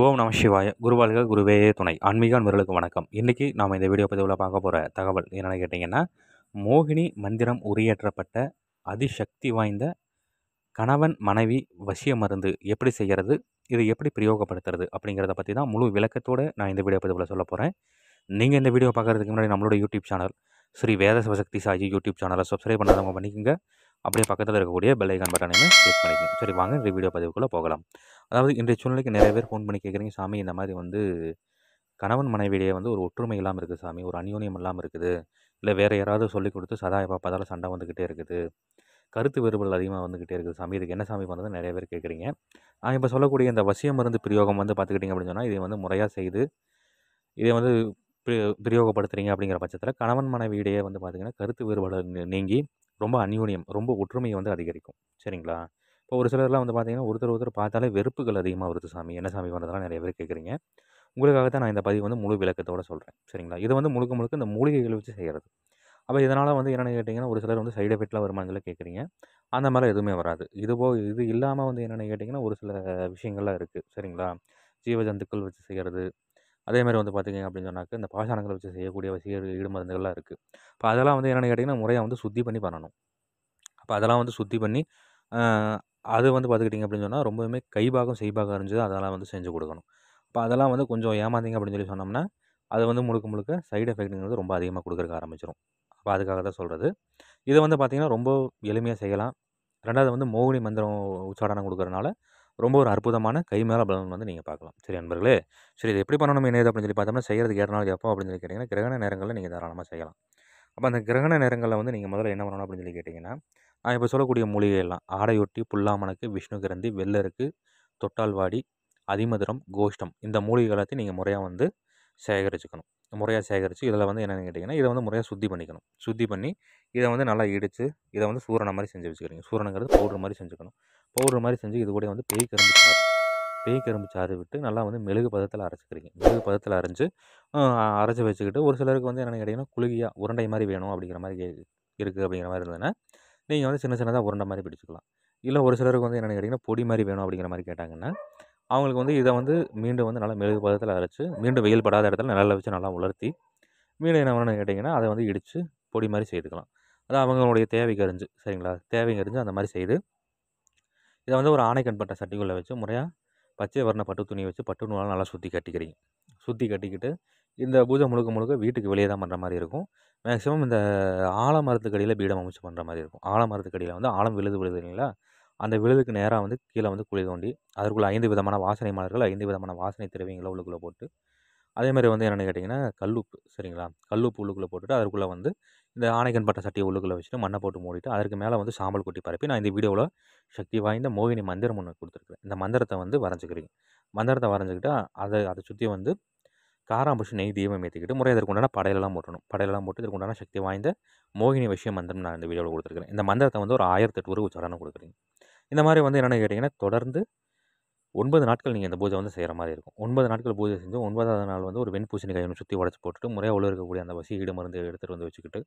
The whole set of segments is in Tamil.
ஓம் நம சிவாய குருவாளிகள் குருவே துணை ஆன்மீக அன்பர்களுக்கு வணக்கம் இன்றைக்கி நாம் இந்த வீடியோ பதிவில் பார்க்க போகிற தகவல் என்னென்னு கேட்டிங்கன்னா மோகினி மந்திரம் உரையேற்றப்பட்ட அதிசக்தி வாய்ந்த கணவன் மனைவி வசிய மருந்து எப்படி செய்கிறது இது எப்படி பிரயோகப்படுத்துறது அப்படிங்கிறத பற்றி தான் முழு விளக்கத்தோடு நான் இந்த வீடியோ பதிவில் சொல்ல போகிறேன் நீங்கள் இந்த வீடியோ பார்க்குறதுக்கு முன்னாடி நம்மளோட YouTube channel Sri Veda Sivasakthi Saji YouTube சேனலை சப்ஸ்கிரைப் பண்ணாதவங்க பண்ணிக்கோங்க அப்படியே பக்கத்தில் இருக்கக்கூடிய பெல் ஐக்கான் பட்டனையுமே கிளிக் பண்ணிக்கோங்க சரி வாங்க இந்த வீடியோ பதிவுக்குள்ளே போகலாம் அதாவது இன்றைய சூழ்நிலைக்கு நிறைய பேர் ஃபோன் பண்ணி கேட்குறீங்க சாமி இந்த மாதிரி வந்து கணவன் மனைவியிடையே வந்து ஒரு ஒற்றுமை இல்லாமல் இருக்குது சாமி ஒரு அந்யோன்யம் இல்லாமல் இருக்குது இல்லை வேறு யாராவது சொல்லிக் கொடுத்து சதா எப்போ பார்த்தாலும் சண்டை வந்துக்கிட்டே இருக்குது கருத்து வேறுபாடு அதிகமாக வந்துக்கிட்டே இருக்குது சாமி இதுக்கு என்ன சாமி பண்ணுறது நிறைய பேர் கேட்குறீங்க நான் இப்போ சொல்லக்கூடிய இந்த வசிய மருந்து பிரயோகம் வந்து பார்த்துக்கிட்டிங்க அப்படின்னு சொன்னால் இதை வந்து முறையாக செய்து இதை வந்து பிரயோகப்படுத்துகிறீங்க அப்படிங்கிற பட்சத்தில் கணவன் மனைவியிடையே வந்து பார்த்திங்கன்னா கருத்து வேறுபாடு நீங்கி ரொம்ப அந்யோன்யம் ரொம்ப ஒற்றுமையை வந்து அதிகரிக்கும் சரிங்களா இப்போ ஒரு சிலர்லாம் வந்து பார்த்திங்கன்னா ஒருத்தர் ஒருத்தர் பார்த்தாலே வெறுப்புகள் அதிகமாக வருது சாமி என்ன சாமி பண்ணுறதுலாம் நிறைய பேர் கேட்குறீங்க உங்களுக்காக தான் நான் இந்த பதிவு வந்து முழு விளக்கத்தோடு சொல்கிறேன் சரிங்களா இது வந்து முழுக்க முழுக்க இந்த மூலிகைகளை வச்சு செய்கிறது அப்போ இதனால் வந்து என்னென்னு கேட்டிங்கன்னா ஒரு சிலர் வந்து சைடு எஃபெக்ட்லாம் வருமானங்கள கேட்குறீங்க அந்த மாதிரி எதுவுமே வராது இது போ இது இல்லாமல் வந்து என்னென்னு கேட்டிங்கன்னா ஒரு சில விஷயங்கள்லாம் இருக்குது சரிங்களா ஜீவஜந்துக்கள் வச்சு செய்கிறது அதே மாதிரி வந்து பார்த்திங்க அப்படின்னு சொன்னாக்க இந்த பாசனங்களை வச்சு செய்யக்கூடிய ஈடு மருந்துகள்லாம் இருக்குது இப்போ அதெல்லாம் வந்து என்னென்னு கேட்டிங்கன்னா முறையாக வந்து சுத்தி பண்ணி பண்ணணும் அப்போ அதெல்லாம் வந்து சுத்தி பண்ணி அது வந்து பார்த்துக்கிட்டிங்க அப்படின்னு சொன்னால் ரொம்பவுமே கைபாகம் செய்பாகம் இருந்துச்சு அதெல்லாம் வந்து செஞ்சு கொடுக்கணும் இப்போ அதெல்லாம் வந்து கொஞ்சம் ஏமாந்திங்க அப்படின்னு சொல்லி சொன்னோம்னா அது வந்து முழுக்க முழுக்க சைடு எஃபெக்ட்டுங்கிறது ரொம்ப அதிகமாக கொடுக்குறக்க ஆரம்பிச்சிடும் அப்போ அதுக்காக தான் சொல்கிறது இதை வந்து பார்த்திங்கன்னா ரொம்ப எளிமையாக செய்யலாம் ரெண்டாவது வந்து மோகினி மந்திரம் உச்சாடனம் கொடுக்குறனால ரொம்ப ஒரு அற்புதமான கை மேலே பலன் வந்து நீங்கள் பார்க்கலாம் சரி அன்பர்களே சரி இது எப்படி பண்ணணும் என்னது அப்படின்னு சொல்லி பார்த்தோம்னா செய்கிறதுக்கு ஏற நாள் எப்போ அப்படின்னு சொல்லி கேட்டிங்கன்னா கிரகண நேரங்களில் நீங்கள் தாராளமாக செய்யலாம் அப்போ அந்த கிரகண நேரங்களில் வந்து நீங்கள் முதல்ல என்ன பண்ணணும் அப்படின்னு சொல்லி கேட்டிங்கன்னா நான் இப்போ சொல்லக்கூடிய மூலிகையெல்லாம் ஆடையொட்டி புல்லாமணக்கு விஷ்ணு கிரந்தி வெள்ளருக்கு தொட்டால்வாடி அதிமதுரம் கோஷ்டம் இந்த மூலிகை எல்லாத்தையும் நீங்கள் முறையாக வந்து சேகரிச்சுக்கணும் முறையாக சேகரித்து இதில் வந்து என்னென்னு கேட்டிங்கன்னா இதை வந்து முறையாக சுத்தி பண்ணிக்கணும் சுத்தி பண்ணி இதை வந்து நல்லா இடித்து இதை வந்து சூரணம் மாதிரி செஞ்சு வச்சுக்கிறீங்க சூரணங்கிறது பவுடர் மாதிரி செஞ்சுக்கணும் பவுடர் மாதிரி செஞ்சு இது கூட வந்து பேய் கரும்பு சாறு பேய் கரும்பு சாறு விட்டு நல்லா வந்து மெழுகு பதத்தில் அரைச்சிக்கிறீங்க மெழுகு பதத்தில் அரைஞ்சு அரைச்சி வச்சுக்கிட்டு ஒரு சிலருக்கு வந்து என்னென்னு கேட்டிங்கன்னா குழுகியாக உருண்டை மாதிரி வேணும் அப்படிங்கிற மாதிரி இருக்குது அப்படிங்கிற மாதிரி இருந்ததுன்னா நீங்கள் வந்து சின்ன சின்னதாக உருண்டை மாதிரி பிடிச்சிக்கலாம் இல்லை ஒரு சிலருக்கு வந்து என்னென்னு கேட்டிங்கன்னா பொடி மாதிரி வேணும் அப்படிங்கிற மாதிரி கேட்டாங்கன்னா அவங்களுக்கு வந்து இதை வந்து மீண்டும் வந்து நல்லா மெழுகு பதத்தில் அரைச்சி மீண்டும் வெயில் படாத இடத்துல நல்லா வச்சு நல்லா உலர்த்தி மீண்டும் என்ன பண்ணணும் கேட்டிங்கன்னா அதை வந்து இடித்து பொடி மாதிரி செய்துக்கலாம் அது அவங்களுடைய தேவைக்கு அறிஞ்சு சரிங்களா தேவைக்கு அறிஞ்சு அந்த மாதிரி செய்து இதை வந்து ஒரு ஆணைக்கண் பட்ட சட்டிக்குள்ளே வச்சு முறையாக பச்சை வர்ண பட்டு துணியை வச்சு பட்டு நூலால் நல்லா சுற்றி கட்டிக்கிறீங்க சுற்றி கட்டிக்கிட்டு இந்த பூஜை முழுக்க முழுக்க வீட்டுக்கு வெளியே தான் பண்ணுற மாதிரி இருக்கும் மேக்ஸிமம் இந்த ஆலமரத்துக்கடியில் பீடம் அமைச்சு பண்ணுற மாதிரி இருக்கும் ஆலமரத்துக்கடியில் வந்து ஆழம் விழுது விழுது இல்லைங்களா அந்த விழுதுக்கு நேராக வந்து கீழே வந்து குழி தோண்டி அதற்குள்ளே ஐந்து விதமான வாசனை மலர்கள் ஐந்து விதமான வாசனை திரவியங்களை உள்ளுக்குள்ளே போட்டு அதேமாதிரி வந்து என்னென்னு கேட்டிங்கன்னா கல்லுப்பு சரிங்களா கல்லுப்பு உள்ளுக்குள்ளே போட்டுட்டு அதுக்குள்ளே வந்து இந்த ஆணைக்கன் பட்ட சட்டியை உள்ளுக்குள்ளே வச்சுட்டு மண்ணை போட்டு மூடிட்டு அதுக்கு மேலே வந்து சாம்பல் கொட்டி பரப்பி நான் இந்த வீடியோவில் சக்தி வாய்ந்த மோகினி மந்திரம் ஒன்று கொடுத்துருக்குறேன் இந்த மந்திரத்தை வந்து வரைஞ்சிக்கிறீங்க மந்திரத்தை வரைஞ்சிக்கிட்டு அதை அதை சுற்றி வந்து காராம்புஷு நெய் தீபம் ஏற்றிக்கிட்டு முறை உண்டான படையிலலாம் போட்டணும் படையிலலாம் போட்டு உண்டான சக்தி வாய்ந்த மோகினி விஷய மந்திரம் நான் இந்த வீடியோவில் கொடுத்துருக்குறேன் இந்த மந்திரத்தை வந்து ஒரு ஆயிரத்தெட்டு உருவ சடனை கொடுக்குறீங்க இந்த மாதிரி வந்து என்னென்னு கேட்டிங்கன்னா தொடர்ந்து ஒன்பது நாட்கள் நீங்கள் இந்த பூஜை வந்து செய்கிற மாதிரி இருக்கும் ஒன்பது நாட்கள் பூஜை செஞ்சு ஒன்பதாவது நாள் வந்து ஒரு வெண்பூசணிக்காய் ஒன்று சுற்றி உடச்சி போட்டுட்டு முறையாக உள்ள இருக்கக்கூடிய அந்த வசீகீடு மருந்து எடுத்துகிட்டு வந்து வச்சுக்கிட்டு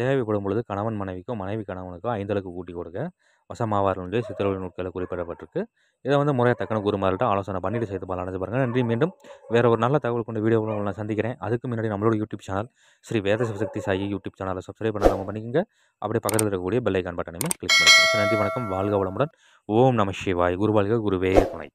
தேவைப்படும் பொழுது கணவன் மனைவிக்கும் மனைவி கணவனுக்கும் ஐந்தளவுக்கு கூட்டி கொடுக்க வசமாவார்களுடைய சித்திரவழி நூல்களில் குறிப்பிடப்பட்டிருக்கு இதை வந்து முறையாக தக்கன குருமார்கிட்ட ஆலோசனை பண்ணிவிட்டு செய்து பால் அடைஞ்சு பாருங்கள் நன்றி மீண்டும் வேறு ஒரு நல்ல தகவல் கொண்டு வீடியோவில் நான் சந்திக்கிறேன் அதுக்கு முன்னாடி நம்மளோட YouTube channel Sri Veda Sivasakthi Sai YouTube சேனலை சப்ஸ்கிரைப் நம்ம பண்ணிக்கங்க அப்படியே பக்கத்தில் இருக்கக்கூடிய பெல்லைக்கான் பட்டனையும் கிளிக் பண்ணிக்கோங்க நன்றி வணக்கம் வாழ்க வளமுடன் ஓம் நம சிவாய் குருவாழ்க குருவே துணை